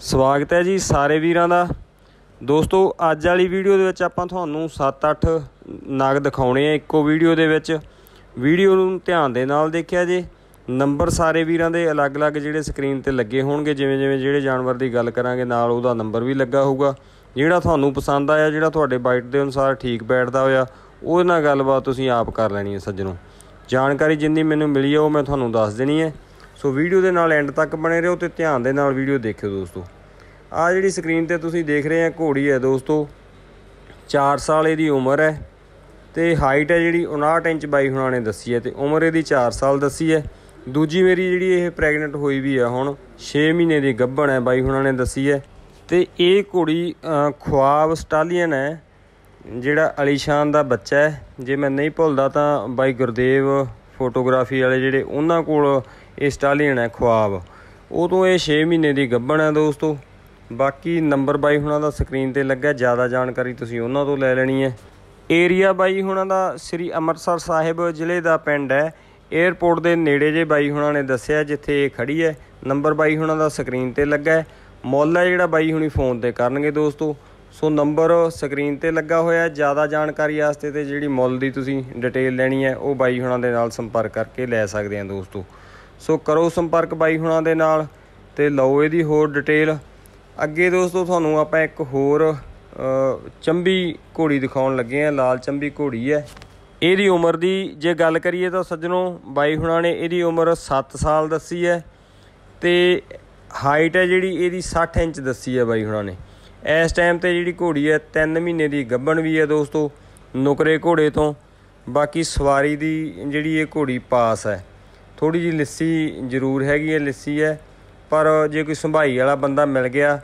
ਸਵਾਗਤ ਹੈ ਜੀ ਸਾਰੇ ਵੀਰਾਂ ਦਾ ਦੋਸਤੋ ਅੱਜ ਵਾਲੀ ਵੀਡੀਓ ਦੇ ਵਿੱਚ ਆਪਾਂ ਤੁਹਾਨੂੰ 7-8 ਨਗ ਦਿਖਾਉਣੇ ਆ ਇੱਕੋ ਵੀਡੀਓ ਦੇ ਵਿੱਚ ਵੀਡੀਓ ਨੂੰ ਧਿਆਨ ਦੇ ਨਾਲ ਦੇਖਿਆ ਜੇ ਨੰਬਰ ਸਾਰੇ ਵੀਰਾਂ ਦੇ ਅਲੱਗ-ਅਲੱਗ ਜਿਹੜੇ ਸਕਰੀਨ ਤੇ ਲੱਗੇ ਹੋਣਗੇ ਜਿਵੇਂ-ਜਿਵੇਂ ਜਿਹੜੇ ਜਾਨਵਰ ਦੀ ਗੱਲ ਕਰਾਂਗੇ ਨਾਲ ਉਹਦਾ ਨੰਬਰ ਵੀ ਲੱਗਾ ਹੋਊਗਾ ਜਿਹੜਾ ਤੁਹਾਨੂੰ ਪਸੰਦ ਆਇਆ ਜਿਹੜਾ ਤੁਹਾਡੇ ਬਾਈਟ ਦੇ ਅਨੁਸਾਰ ਠੀਕ ਬੈਠਦਾ ਹੋਇਆ ਉਹ ਨਾਲ ਗੱਲਬਾਤ ਤੁਸੀਂ ਆਪ ਕਰ ਲੈਣੀ ਹੈ ਸੱਜਣੋ ਜਾਣਕਾਰੀ ਜਿੰਨੀ ਮੈਨੂੰ ਮਿਲੀ ਹੈ ਉਹ ਮੈਂ ਤੁਹਾਨੂੰ ਦੱਸ ਦੇਣੀ ਹੈ ਸੋ ਵੀਡੀਓ ਦੇ ਨਾਲ ਐਂਡ ਤੱਕ ਬਣੇ ਰਹੋ ਤੇ ਧਿਆਨ ਦੇ ਨਾਲ ਵੀਡੀਓ ਦੇਖਿਓ ਦੋਸਤੋ ਆ ਜਿਹੜੀ ਸਕਰੀਨ ਤੇ ਤੁਸੀਂ ਦੇਖ ਰਹੇ ਆ ਘੋੜੀ ਹੈ ਦੋਸਤੋ 4 ਸਾਲ ਇਹਦੀ ਉਮਰ ਹੈ ਤੇ ਹਾਈਟ ਹੈ ਜਿਹੜੀ 59 ਇੰਚ ਬਾਈ ਹੁਣਾਂ ਨੇ ਦੱਸੀ ਹੈ ਤੇ ਉਮਰ ਇਹਦੀ 4 ਸਾਲ ਦੱਸੀ ਹੈ ਦੂਜੀ ਮੇਰੀ ਜਿਹੜੀ ਇਹ ਪ੍ਰੈਗਨੈਂਟ ਹੋਈ ਵੀ ਆ ਹੁਣ 6 ਮਹੀਨੇ ਦੀ ਗੱਭਣ ਹੈ ਬਾਈ ਹੁਣਾਂ ਨੇ ਦੱਸੀ ਹੈ ਤੇ ਇਹ ਘੋੜੀ ਖੁਆਬ ਸਟਾਲੀਅਨ ਹੈ ਜਿਹੜਾ ਅਲੀਸ਼ਾਨ ਦਾ ਬੱਚਾ ਹੈ ਜੇ ਮੈਂ ਨਹੀਂ ਭੁੱਲਦਾ ਤਾਂ ਬਾਈ ਗੁਰਦੇਵ ਫੋਟੋਗ੍ਰਾਫੀ ਵਾਲੇ ਜਿਹੜੇ ਉਹਨਾਂ ਕੋਲ ਇਹ ਸਟਾਲੀਨ ਹੈ ਖੁਆਬ ਉਹ ਤੋਂ ਇਹ 6 ਮਹੀਨੇ ਦੀ ਗੱਬਣ ਹੈ ਦੋਸਤੋ ਬਾਕੀ ਨੰਬਰ ਬਾਈ ਹੁਣਾਂ ਦਾ ਸਕਰੀਨ ਤੇ ਲੱਗਾ ਜਿਆਦਾ ਜਾਣਕਾਰੀ ਤੁਸੀਂ ਉਹਨਾਂ ਤੋਂ ਲੈ ਲੈਣੀ ਹੈ ਏਰੀਆ ਬਾਈ ਹੁਣਾਂ ਦਾ ਸ੍ਰੀ ਅੰਮ੍ਰਿਤਸਰ ਸਾਹਿਬ ਜ਼ਿਲ੍ਹੇ ਦਾ ਪਿੰਡ ਹੈ 에어ਪੋਰਟ ਦੇ ਨੇੜੇ ਜੇ ਬਾਈ ਹੁਣਾਂ ਨੇ ਦੱਸਿਆ ਜਿੱਥੇ ਇਹ ਖੜੀ ਹੈ ਨੰਬਰ ਬਾਈ ਹੁਣਾਂ ਦਾ ਸਕਰੀਨ ਤੇ ਲੱਗਾ ਹੈ ਮੁੱਲ ਹੈ ਜਿਹੜਾ ਬਾਈ ਹੁਣੀ ਫੋਨ ਤੇ ਕਰਨਗੇ ਦੋਸਤੋ ਸੋ ਨੰਬਰ ਸਕਰੀਨ ਤੇ ਲੱਗਾ ਹੋਇਆ ਹੈ ਜਿਆਦਾ ਜਾਣਕਾਰੀ ਵਾਸਤੇ ਤੇ ਜਿਹੜੀ ਮੁੱਲ ਦੀ ਤੁਸੀਂ ਡਿਟੇਲ ਲੈਣੀ ਹੈ ਉਹ ਬਾਈ ਹੁਣਾਂ ਦੇ ਨਾਲ ਸੰਪਰਕ ਕਰਕੇ ਲੈ ਸਕਦੇ ਆ ਦੋਸਤੋ ਸੋ ਕਰੋ ਸੰਪਰਕ ਬਾਈ ਹੁਣਾਂ ਦੇ ਨਾਲ ਤੇ ਲਓ ਇਹਦੀ ਹੋਰ ਡਿਟੇਲ ਅੱਗੇ ਦੋਸਤੋ ਤੁਹਾਨੂੰ ਆਪਾਂ ਇੱਕ ਹੋਰ ਚੰਬੀ ਘੋੜੀ ਦਿਖਾਉਣ ਲੱਗੇ ਆ ਲਾਲ ਚੰਬੀ ਘੋੜੀ ਹੈ ਇਹਦੀ ਉਮਰ ਦੀ ਜੇ ਗੱਲ ਕਰੀਏ ਤਾਂ ਸੱਜਣੋ ਬਾਈ ਹੁਣਾਂ ਨੇ ਇਹਦੀ ਉਮਰ 7 ਸਾਲ ਦੱਸੀ ਹੈ ਤੇ ਹਾਈਟ ਹੈ ਜਿਹੜੀ ਇਹਦੀ 60 ਇੰਚ ਦੱਸੀ ਹੈ ਬਾਈ ਹੁਣਾਂ ਨੇ ਇਸ ਟਾਈਮ ਤੇ ਜਿਹੜੀ ਘੋੜੀ ਹੈ 3 ਮਹੀਨੇ ਦੀ ਗੱਭਣ ਵੀ ਹੈ ਦੋਸਤੋ ਨੁਕਰੇ ਘੋੜੇ ਤੋਂ ਬਾਕੀ ਸਵਾਰੀ ਦੀ ਜਿਹੜੀ ਇਹ ਘੋੜੀ ਪਾਸ ਹੈ ਥੋੜੀ ਜੀ ਲੱਸੀ ਜ਼ਰੂਰ ਹੈਗੀ ਹੈ ਲੱਸੀ ਹੈ ਪਰ ਜੇ ਕੋਈ ਸੰਭਾਈ ਵਾਲਾ ਬੰਦਾ ਮਿਲ ਗਿਆ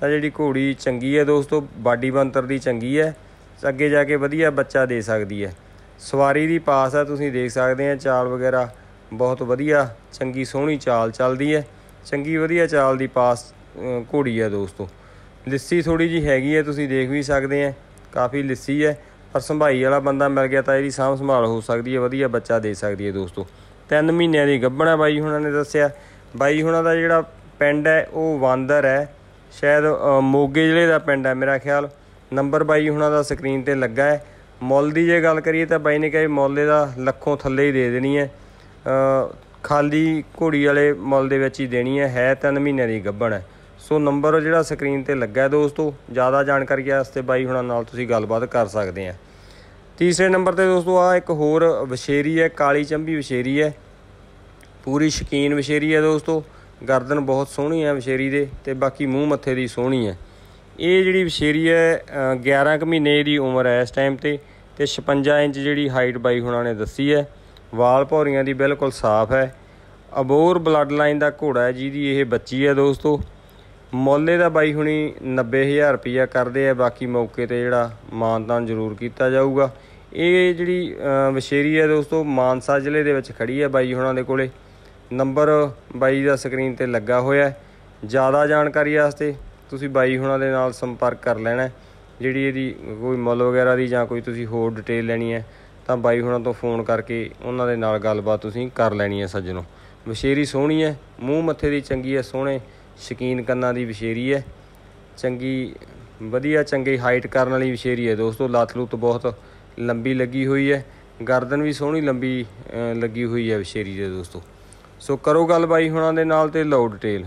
ਤਾਂ ਜਿਹੜੀ ਘੋੜੀ ਚੰਗੀ ਹੈ ਦੋਸਤੋ ਬਾਡੀ ਬੰਤਰ ਦੀ ਚੰਗੀ ਹੈ ਅੱਗੇ ਜਾ ਕੇ ਵਧੀਆ ਬੱਚਾ ਦੇ ਸਕਦੀ ਹੈ ਸਵਾਰੀ ਦੀ ਪਾਸ ਆ ਤੁਸੀਂ ਦੇਖ ਸਕਦੇ ਆ ਚਾਲ ਵਗੈਰਾ ਬਹੁਤ ਵਧੀਆ ਚੰਗੀ ਸੋਹਣੀ ਚਾਲ ਚੱਲਦੀ ਹੈ ਚੰਗੀ ਵਧੀਆ ਚਾਲ ਦੀ ਪਾਸ ਘੋੜੀ ਹੈ ਦੋਸਤੋ ਲੱਸੀ ਥੋੜੀ ਜੀ ਹੈਗੀ ਹੈ ਤੁਸੀਂ ਦੇਖ ਵੀ ਸਕਦੇ ਆ ਕਾਫੀ ਲੱਸੀ ਹੈ ਪਰ ਸੰਭਾਈ ਵਾਲਾ ਬੰਦਾ ਮਿਲ ਗਿਆ ਤਾਂ ਇਹਦੀ ਸਾਂਭ ਸੰਭਾਲ ਹੋ ਸਕਦੀ ਹੈ ਵਧੀਆ ਬੱਚਾ ਦੇ ਸਕਦੀ ਹੈ ਦੋਸਤੋ 3 ਮਹੀਨਿਆਂ ਦੀ ਗੱਭਣਾ ਬਾਈ ਹੁਣਾਂ ਨੇ ਦੱਸਿਆ ਬਾਈ ਹੁਣਾਂ ਦਾ ਜਿਹੜਾ ਪਿੰਡ ਹੈ ਉਹ ਵਾਂਦਰ ਹੈ ਸ਼ਾਇਦ ਮੋਗੇ ਜ਼ਿਲ੍ਹੇ ਦਾ ਪਿੰਡ ਹੈ ਮੇਰਾ ਖਿਆਲ ਨੰਬਰ ਬਾਈ ਹੁਣਾਂ ਦਾ ਸਕਰੀਨ ਤੇ ਲੱਗਾ ਹੈ ਮੁੱਲ ਦੀ ਜੇ ਗੱਲ ਕਰੀਏ ਤਾਂ ਬਾਈ ਨੇ ਕਿਹਾ ਮੁੱਲੇ ਦਾ ਲੱਖੋਂ ਥੱਲੇ ਹੀ ਦੇ ਦੇਣੀ ਹੈ ਖਾਲੀ ਘੋੜੀ ਵਾਲੇ ਮੁੱਲ ਦੇ ਵਿੱਚ ਹੀ ਦੇਣੀ ਹੈ ਹੈ 3 ਮਹੀਨਿਆਂ ਦੀ ਗੱਭਣ ਹੈ ਸੋ ਨੰਬਰ ਜਿਹੜਾ ਸਕਰੀਨ ਤੇ ਲੱਗਾ ਹੈ ਦੋਸਤੋ ਜ਼ਿਆਦਾ ਜਾਣਕਾਰੀ ਵਾਸਤੇ ਬਾਈ ਹੁਣਾਂ ਨਾਲ ਤੁਸੀਂ ਗੱਲਬਾਤ ਕਰ ਸਕਦੇ ਆ ਤੀਸਰੇ ਨੰਬਰ ਤੇ ਦੋਸਤੋ ਆ ਇੱਕ ਹੋਰ ਵਿਸ਼ੇਰੀ ਹੈ ਕਾਲੀ ਚੰਬੀ ਵਿਸ਼ੇਰੀ ਹੈ ਪੂਰੀ ਸ਼ਕੀਨ ਵਿਸ਼ੇਰੀ ਹੈ ਦੋਸਤੋ ਗਰਦਨ ਬਹੁਤ ਸੋਹਣੀ ਹੈ ਵਿਸ਼ੇਰੀ ਦੇ ਤੇ ਬਾਕੀ ਮੂੰਹ ਮੱਥੇ ਦੀ ਸੋਹਣੀ ਹੈ ਇਹ ਜਿਹੜੀ ਵਿਸ਼ੇਰੀ ਹੈ 11 ਕੁ ਮਹੀਨੇ ਦੀ ਉਮਰ ਹੈ ਇਸ ਟਾਈਮ ਤੇ ਤੇ 56 ਇੰਚ ਜਿਹੜੀ ਹਾਈਟ ਬਾਈ ਹੁਣਾਂ ਨੇ ਦੱਸੀ ਹੈ ਵਾਲ ਭੌਰੀਆਂ ਦੀ ਬਿਲਕੁਲ ਸਾਫ਼ ਹੈ ਅਬੋਰ ਬਲੱਡ ਲਾਈਨ ਦਾ ਘੋੜਾ ਹੈ ਜਿਹਦੀ ਇਹ ਬੱਚੀ ਹੈ ਦੋਸਤੋ ਮੋਲੇ ਦਾ ਬਾਈ ਹੁਣੀ 90000 ਰੁਪਇਆ ਕਰਦੇ ਆ ਬਾਕੀ ਮੌਕੇ ਤੇ ਜਿਹੜਾ ਮਾਨਦਾਨ ਜ਼ਰੂਰ ਕੀਤਾ ਜਾਊਗਾ ਇਹ ਜਿਹੜੀ ਵਿਸ਼ੇਰੀ ਹੈ ਦੋਸਤੋ ਮਾਨਸਾ ਜ਼ਿਲ੍ਹੇ ਦੇ ਵਿੱਚ ਖੜੀ ਹੈ ਬਾਈ ਹੁਣਾਂ ਦੇ ਕੋਲੇ ਨੰਬਰ ਬਾਈ ਦਾ ਸਕਰੀਨ ਤੇ ਲੱਗਾ ਹੋਇਆ ਹੈ ਜ਼ਿਆਦਾ ਜਾਣਕਾਰੀ ਵਾਸਤੇ ਤੁਸੀਂ ਬਾਈ ਹੁਣਾਂ ਦੇ ਨਾਲ ਸੰਪਰਕ ਕਰ ਲੈਣਾ ਜਿਹੜੀ ਇਹਦੀ ਕੋਈ ਮੁੱਲ ਵਗੈਰਾ ਦੀ ਜਾਂ ਕੋਈ ਤੁਸੀਂ ਹੋਰ ਡਿਟੇਲ ਲੈਣੀ ਹੈ ਤਾਂ ਬਾਈ ਹੁਣਾਂ ਤੋਂ ਫੋਨ ਕਰਕੇ ਉਹਨਾਂ ਦੇ ਨਾਲ ਗੱਲਬਾਤ ਤੁਸੀਂ ਕਰ ਲੈਣੀ ਹੈ ਸੱਜਣੋ ਵਿਸ਼ੇਰੀ ਸੋਹਣੀ ਹੈ ਮੂੰਹ ਮੱਥੇ ਦੀ ਚੰਗੀ ਹੈ ਸੋਹਣੇ ਸ਼ਕੀਨ ਕੰਨਾਂ ਦੀ ਵਿਸ਼ੇਰੀ ਹੈ ਚੰਗੀ ਵਧੀਆ ਚੰਗੀ ਹਾਈਟ ਕਰਨ ਵਾਲੀ ਵਿਸ਼ੇਰੀ ਹੈ ਦੋਸਤੋ ਲੱਤ ਲੁੱਤ ਬਹੁਤ ਲੰਬੀ ਲੱਗੀ ਹੋਈ ਹੈ ਗਰਦਨ ਵੀ ਸੋਹਣੀ ਲੰਬੀ ਲੱਗੀ ਹੋਈ ਹੈ ਵਿਸ਼ੇਰੀ ਦੇ ਦੋਸਤੋ ਸੋ ਕਰੋ ਗੱਲ ਬਾਈ ਹੁਣਾਂ ਦੇ ਨਾਲ ਤੇ ਲਓ ਡਿਟੇਲ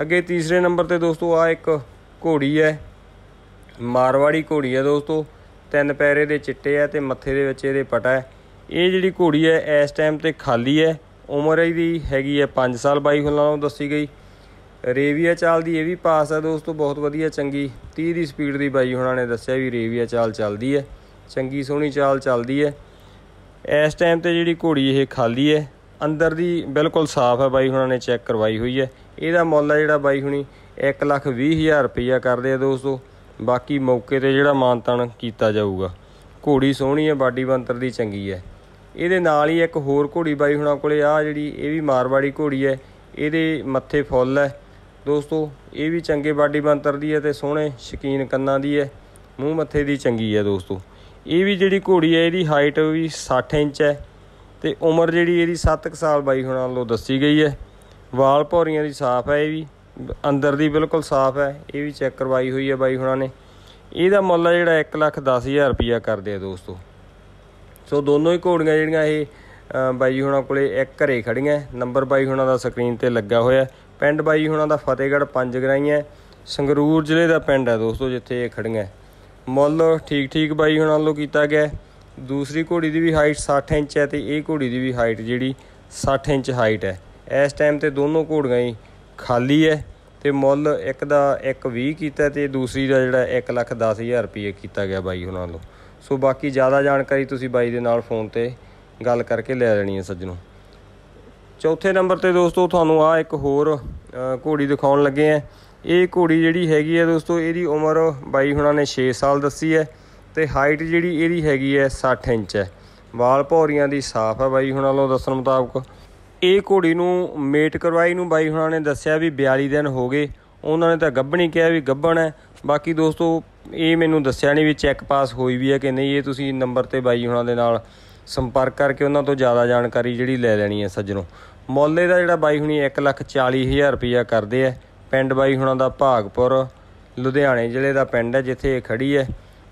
ਅੱਗੇ ਤੀਸਰੇ ਨੰਬਰ ਤੇ ਦੋਸਤੋ ਆ ਇੱਕ ਘੋੜੀ ਹੈ ਮਾਰਵਾੜੀ ਘੋੜੀ ਹੈ ਦੋਸਤੋ ਤਿੰਨ ਪੈਰੇ ਦੇ ਚਿੱਟੇ ਆ ਤੇ ਮੱਥੇ ਦੇ ਵਿੱਚ ਇਹਦੇ ਪਟਾ ਹੈ ਇਹ ਜਿਹੜੀ ਘੋੜੀ ਹੈ ਇਸ ਟਾਈਮ ਤੇ ਖਾਲੀ ਹੈ ਉਮਰ ਇਹਦੀ ਹੈਗੀ ਹੈ 5 ਸਾਲ ਬਾਈ ਹੁਣਾਂ ਨੂੰ ਦੱਸੀ ਗਈ ਰੇਵੀਆ ਚਾਲ ਦੀ ਇਹ ਵੀ ਪਾਸ ਹੈ ਦੋਸਤੋ ਬਹੁਤ ਵਧੀਆ ਚੰਗੀ 30 ਦੀ ਸਪੀਡ ਦੀ ਬਾਈ ਹੁਣਾਂ ਨੇ ਦੱਸਿਆ ਵੀ ਰੇਵੀਆ ਚਾਲ ਚੱਲਦੀ ਹੈ ਚੰਗੀ ਸੋਹਣੀ ਚਾਲ ਚੱਲਦੀ ਹੈ ਇਸ ਟਾਈਮ ਤੇ ਜਿਹੜੀ ਘੋੜੀ ਇਹ ਖਾਲੀ ਹੈ ਅੰਦਰ ਦੀ ਬਿਲਕੁਲ ਸਾਫ਼ ਹੈ ਬਾਈ ਹੁਣਾਂ ਨੇ ਚੈੱਕ ਕਰਵਾਈ ਹੋਈ ਹੈ ਇਹਦਾ ਮੁੱਲ ਹੈ ਜਿਹੜਾ ਬਾਈ ਹੁਣੀ 1,20,000 ਰੁਪਇਆ ਕਰਦੇ ਆ ਦੋਸਤੋ ਬਾਕੀ ਮੌਕੇ ਤੇ ਜਿਹੜਾ ਮਾਨਤਨ ਕੀਤਾ ਜਾਊਗਾ ਘੋੜੀ ਸੋਹਣੀ ਹੈ ਬਾਡੀ ਬੰਤਰ ਦੀ ਚੰਗੀ ਹੈ ਇਹਦੇ ਨਾਲ ਹੀ ਇੱਕ ਹੋਰ ਘੋੜੀ ਬਾਈ ਹੁਣਾਂ ਕੋਲੇ ਆ ਜਿਹੜੀ ਇਹ ਵੀ ਮਾਰਵਾੜੀ ਘੋੜੀ ਹੈ ਇਹਦੇ ਮੱਥੇ ਫੁੱਲ ਹੈ ਦੋਸਤੋ ਇਹ ਵੀ ਚੰਗੇ ਬਾਡੀ ਬੰਤਰ ਦੀ ਹੈ ਤੇ ਸੋਹਣੇ ਸ਼ਕੀਨ ਕੰਨਾਂ ਦੀ ਹੈ ਮੂੰਹ ਮੱਥੇ ਦੀ ਚੰਗੀ ਹੈ ਦੋਸਤੋ ਇਹ ਵੀ ਜਿਹੜੀ ਘੋੜੀ ਹੈ ਇਹਦੀ ਹਾਈਟ ਵੀ 60 ਇੰਚ ਹੈ ਤੇ ਉਮਰ ਜਿਹੜੀ ਇਹਦੀ 7 ਸਾਲ ਬਾਈ ਹੁਣਾਂ ਲੋ ਦੱਸੀ ਗਈ ਹੈ ਵਾਲ ਪੌਰੀਆਂ ਦੀ ਸਾਫ਼ ਹੈ ਇਹ ਵੀ ਅੰਦਰ ਦੀ ਬਿਲਕੁਲ ਸਾਫ਼ ਹੈ ਇਹ ਵੀ ਚੈੱਕ ਕਰਵਾਈ ਹੋਈ ਹੈ ਬਾਈ ਹੁਣਾਂ ਨੇ ਇਹਦਾ ਮੁੱਲ ਜਿਹੜਾ 1,10,000 ਰੁਪਇਆ ਕਰਦੇ ਆ ਦੋਸਤੋ ਸੋ ਦੋਨੋਂ ਹੀ ਘੋੜੀਆਂ ਜਿਹੜੀਆਂ ਇਹ ਬਾਈ ਹੁਣਾਂ ਕੋਲੇ ਇੱਕ ਘਰੇ ਖੜੀਆਂ ਨੰਬਰ ਬਾਈ ਹੁਣਾਂ ਦਾ ਸਕਰੀਨ ਤੇ ਲੱਗਾ ਹੋਇਆ ਪਿੰਡ ਬਾਈ ਹੁਣਾਂ ਦਾ ਫਤਿਹਗੜ੍ਹ ਪੰਜ ਗਰਾਈਆਂ ਸੰਗਰੂਰ ਜ਼ਿਲ੍ਹੇ ਦਾ ਪਿੰਡ ਹੈ ਦੋਸਤੋ ਜਿੱਥੇ ਇਹ ਖੜੀਆਂ ਮੁੱਲ ਠੀਕ ਠੀਕ ਬਾਈ ਹੁਣਾਂ ਵੱਲੋਂ ਕੀਤਾ ਗਿਆ ਦੂਸਰੀ ਘੋੜੀ ਦੀ ਵੀ ਹਾਈਟ 60 ਇੰਚ ਹੈ ਤੇ ਇਹ ਘੋੜੀ ਦੀ ਵੀ ਹਾਈਟ ਜਿਹੜੀ 60 ਇੰਚ ਹਾਈਟ ਹੈ ਇਸ ਟਾਈਮ ਤੇ ਦੋਨੋਂ ਘੋੜੀਆਂ ਹੀ ਖਾਲੀ ਹੈ ਤੇ ਮੁੱਲ ਇੱਕ ਦਾ 120 ਕੀਤਾ ਤੇ ਦੂਸਰੀ ਦਾ ਜਿਹੜਾ 1 ਲੱਖ 10000 ਰੁਪਏ ਕੀਤਾ ਗਿਆ ਬਾਈ ਹੁਣਾਂ ਵੱਲੋਂ ਸੋ ਬਾਕੀ ਜ਼ਿਆਦਾ ਜਾਣਕਾਰੀ ਤੁਸੀਂ ਬਾਈ ਦੇ ਨਾਲ ਫੋਨ ਤੇ ਗੱਲ ਕਰਕੇ ਲੈ ਲੈਣੀ ਹੈ ਸੱਜਣੋ ਚੌਥੇ ਨੰਬਰ ਤੇ ਦੋਸਤੋ ਤੁਹਾਨੂੰ ਆ ਇੱਕ ਹੋਰ ਘੋੜੀ ਦਿਖਾਉਣ ਲੱਗੇ ਆ ਇਹ ਘੋੜੀ ਜਿਹੜੀ ਹੈਗੀ ਹੈ ਦੋਸਤੋ ਇਹਦੀ ਉਮਰ ਬਾਈ ਹੁਣਾਂ ਨੇ 6 ਸਾਲ ਦੱਸੀ ਹੈ ਤੇ ਹਾਈਟ ਜਿਹੜੀ ਇਹਦੀ ਹੈਗੀ ਹੈ 60 ਇੰਚ ਹੈ ਵਾਲ ਭੌਰੀਆਂ ਦੀ ਸਾਫ਼ ਹੈ ਬਾਈ ਹੁਣਾਂ ਨੂੰ ਦੱਸਣ ਮੁਤਾਬਕ ਇਹ ਘੋੜੀ ਨੂੰ ਮੇਟ ਕਰਵਾਈ ਨੂੰ ਬਾਈ ਹੁਣਾਂ ਨੇ ਦੱਸਿਆ ਵੀ 42 ਦਿਨ ਹੋ ਗਏ ਉਹਨਾਂ ਨੇ ਤਾਂ ਗੱਭਣੀ ਕਿਹਾ ਵੀ ਗੱਭਣ ਹੈ ਬਾਕੀ ਦੋਸਤੋ ਇਹ ਮੈਨੂੰ ਦੱਸਿਆ ਨਹੀਂ ਵੀ ਚੈੱਕ ਪਾਸ ਹੋਈ ਵੀ ਹੈ ਕਿ ਨਹੀਂ ਇਹ ਤੁਸੀਂ ਨੰਬਰ ਤੇ ਬਾਈ ਹੁਣਾਂ ਦੇ ਨਾਲ ਸੰਪਰਕ ਕਰਕੇ ਉਹਨਾਂ ਤੋਂ ਜ਼ਿਆਦਾ ਜਾਣਕਾਰੀ ਜਿਹੜੀ ਲੈ ਲੈਣੀ ਹੈ ਸੱਜਣੋ ਮੌਲੇ ਦਾ ਜਿਹੜਾ ਬਾਈ ਹੁਣੀ 140000 ਰੁਪਇਆ ਕਰਦੇ ਆ ਪਿੰਡ ਬਾਈ ਹੁਣਾਂ ਦਾ ਭਾਗਪੁਰ ਲੁਧਿਆਣੇ ਜ਼ਿਲ੍ਹੇ ਦਾ ਪਿੰਡ ਹੈ ਜਿੱਥੇ ਇਹ ਖੜੀ ਹੈ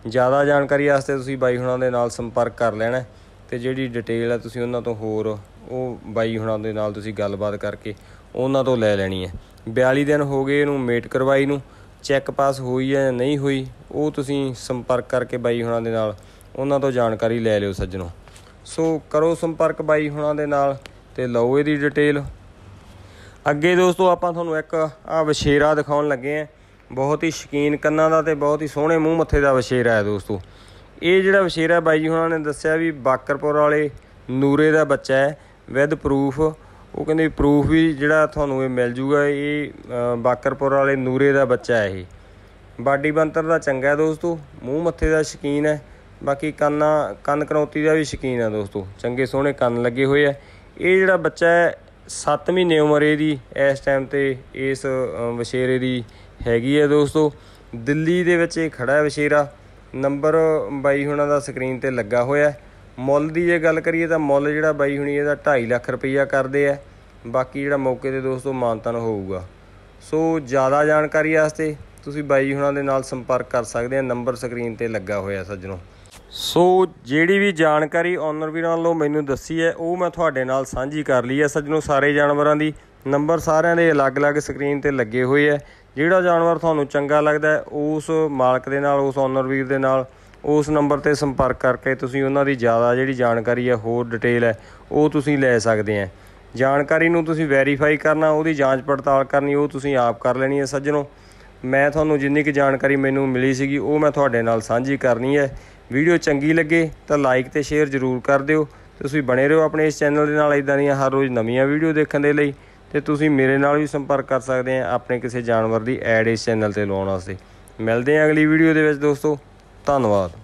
ਜ਼ਿਆਦਾ ਜਾਣਕਾਰੀ ਵਾਸਤੇ ਤੁਸੀਂ ਬਾਈ ਹੁਣਾਂ ਦੇ ਨਾਲ ਸੰਪਰਕ ਕਰ ਲੈਣਾ ਤੇ ਜਿਹੜੀ ਡਿਟੇਲ ਹੈ ਤੁਸੀਂ ਉਹਨਾਂ ਤੋਂ ਹੋਰ ਉਹ ਬਾਈ ਹੁਣਾਂ ਦੇ ਨਾਲ ਤੁਸੀਂ ਗੱਲਬਾਤ ਕਰਕੇ ਉਹਨਾਂ ਤੋਂ ਲੈ ਲੈਣੀ ਹੈ 42 ਦਿਨ ਹੋ ਗਏ ਇਹਨੂੰ ਮੇਟ ਕਰਵਾਈ ਨੂੰ ਚੈੱਕ ਪਾਸ ਹੋਈ ਹੈ ਜਾਂ ਨਹੀਂ ਹੋਈ ਉਹ ਤੁਸੀਂ ਸੰਪਰਕ ਕਰਕੇ ਬਾਈ ਹੁਣਾਂ ਦੇ ਨਾਲ ਉਹਨਾਂ ਤੋਂ ਜਾਣਕਾਰੀ ਲੈ ਲਿਓ ਸੱਜਣੋ ਸੋ ਕਰੋ ਸੰਪਰਕ ਬਾਈ ਹੁਣਾਂ ਦੇ ਨਾਲ ਤੇ ਲਓ ਇਹਦੀ ਡਿਟੇਲ ਅੱਗੇ ਦੋਸਤੋ ਆਪਾਂ ਤੁਹਾਨੂੰ ਇੱਕ ਆ ਵਿਸ਼ੇਰਾ ਦਿਖਾਉਣ ਲੱਗੇ ਆ ਬਹੁਤ ਹੀ ਸ਼ਕੀਨ ਕੰਨਾਂ ਦਾ ਤੇ ਬਹੁਤ ਹੀ ਸੋਹਣੇ ਮੂੰਹ ਮੱਥੇ ਦਾ ਵਿਸ਼ੇਰਾ ਹੈ ਦੋਸਤੋ ਇਹ ਜਿਹੜਾ ਵਿਸ਼ੇਰਾ ਬਾਈ ਜੀ ਹੁਣਾਂ ਨੇ ਦੱਸਿਆ ਵੀ ਬਾਕਰਪੁਰ ਵਾਲੇ ਨੂਰੇ ਦਾ ਬੱਚਾ ਹੈ ਵਿਦ ਪ੍ਰੂਫ ਉਹ ਕਹਿੰਦੇ ਪ੍ਰੂਫ ਵੀ ਜਿਹੜਾ ਤੁਹਾਨੂੰ ਇਹ ਮਿਲ ਜੂਗਾ ਇਹ ਬਾਕਰਪੁਰ ਵਾਲੇ ਨੂਰੇ ਦਾ ਬੱਚਾ ਹੈ ਇਹ ਬਾਡੀ ਬੰਤਰ ਦਾ ਚੰਗਾ ਹੈ ਦੋਸਤੋ ਮੂੰਹ ਮੱਥੇ ਦਾ ਸ਼ਕੀਨ ਹੈ ਬਾਕੀ ਕੰਨਾਂ ਕੰਨ ਕਰੌਤੀ ਦਾ ਵੀ ਸ਼ਕੀਨ ਆ ਦੋਸਤੋ ਚੰਗੇ ਸੋਹਣੇ ਕੰਨ ਲੱਗੇ ਹੋਏ ਆ ਇਹ ਜਿਹੜਾ ਬੱਚਾ ਹੈ 7 ਮਹੀਨੇ ਉਮਰ ਇਹਦੀ ਇਸ ਟਾਈਮ ਤੇ ਇਸ ਵਸ਼ੇਰੇ ਦੀ ਹੈਗੀ ਆ ਦੋਸਤੋ ਦਿੱਲੀ ਦੇ ਵਿੱਚ ਇਹ ਖੜਾ ਹੈ ਵਸ਼ੇਰਾ ਨੰਬਰ 22 ਹੁਣਾਂ ਦਾ ਸਕਰੀਨ ਤੇ ਲੱਗਾ ਹੋਇਆ ਮੁੱਲ ਦੀ ਜੇ ਗੱਲ ਕਰੀਏ ਤਾਂ ਮੁੱਲ ਜਿਹੜਾ ਬਾਈ ਹੁਣੀ ਇਹਦਾ 2.5 ਲੱਖ ਰੁਪਈਆ ਕਰਦੇ ਆ ਬਾਕੀ ਜਿਹੜਾ ਮੌਕੇ ਤੇ ਦੋਸਤੋ ਮਾਨਤਨ ਹੋਊਗਾ ਸੋ ਜ਼ਿਆਦਾ ਜਾਣਕਾਰੀ ਵਾਸਤੇ ਤੁਸੀਂ ਬਾਈ ਹੁਣਾਂ ਦੇ ਨਾਲ ਸੰਪਰਕ ਕਰ ਸਕਦੇ ਆ ਨੰਬਰ ਸਕਰੀਨ ਤੇ ਲੱਗਾ ਹੋਇਆ ਸੱਜਣੋ ਸੋ ਜਿਹੜੀ ਵੀ ਜਾਣਕਾਰੀ ਓਨਰ ਵੀਰਾਂ ਵੱਲੋਂ ਮੈਨੂੰ ਦੱਸੀ ਹੈ ਉਹ ਮੈਂ ਤੁਹਾਡੇ ਨਾਲ ਸਾਂਝੀ ਕਰ ਲਈ ਹੈ ਸੱਜਣੋ ਸਾਰੇ ਜਾਨਵਰਾਂ ਦੀ ਨੰਬਰ ਸਾਰਿਆਂ ਦੇ ਅਲੱਗ-ਅਲੱਗ ਸਕਰੀਨ ਤੇ ਲੱਗੇ ਹੋਏ ਹੈ ਜਿਹੜਾ ਜਾਨਵਰ ਤੁਹਾਨੂੰ ਚੰਗਾ ਲੱਗਦਾ ਉਸ ਮਾਲਕ ਦੇ ਨਾਲ ਉਸ ਓਨਰ ਵੀਰ ਦੇ ਨਾਲ ਉਸ ਨੰਬਰ ਤੇ ਸੰਪਰਕ ਕਰਕੇ ਤੁਸੀਂ ਉਹਨਾਂ ਦੀ ਜ਼ਿਆਦਾ ਜਿਹੜੀ ਜਾਣਕਾਰੀ ਹੈ ਹੋਰ ਡਿਟੇਲ ਹੈ ਉਹ ਤੁਸੀਂ ਲੈ ਸਕਦੇ ਆ ਜਾਣਕਾਰੀ ਨੂੰ ਤੁਸੀਂ ਵੈਰੀਫਾਈ ਕਰਨਾ ਉਹਦੀ ਜਾਂਚ ਪੜਤਾਲ ਕਰਨੀ ਉਹ ਤੁਸੀਂ ਆਪ ਕਰ ਲੈਣੀ ਹੈ ਸੱਜਣੋ ਮੈਂ ਤੁਹਾਨੂੰ ਜਿੰਨੀ ਕੁ ਜਾਣਕਾਰੀ ਮੈਨੂੰ ਮਿਲੀ ਸੀਗੀ ਉਹ ਮੈਂ ਤੁਹਾਡੇ ਨਾਲ ਸਾਂਝੀ ਕਰਨੀ ਹੈ ਵੀਡੀਓ ਚੰਗੀ ਲੱਗੇ ਤਾਂ ਲਾਈਕ ਤੇ ਸ਼ੇਅਰ ਜ਼ਰੂਰ ਕਰ ਦਿਓ ਤੁਸੀਂ ਬਣੇ ਰਹੋ ਆਪਣੇ ਇਸ ਚੈਨਲ ਦੇ ਨਾਲ ਇਦਾਂ ਦੀਆਂ ਹਰ ਰੋਜ਼ ਨਵੀਆਂ ਵੀਡੀਓ ਦੇਖਣ ਦੇ ਲਈ ਤੇ ਤੁਸੀਂ ਮੇਰੇ ਨਾਲ ਵੀ ਸੰਪਰਕ ਕਰ ਸਕਦੇ ਆ ਆਪਣੇ ਕਿਸੇ ਜਾਨਵਰ ਦੀ ਐਡ ਇਸ ਚੈਨਲ ਤੇ ਲਾਉਣ ਵਾਸਤੇ ਮਿਲਦੇ ਆ ਅਗਲੀ ਵੀਡੀਓ ਦੇ ਵਿੱਚ ਦੋਸਤੋ ਧੰਨਵਾਦ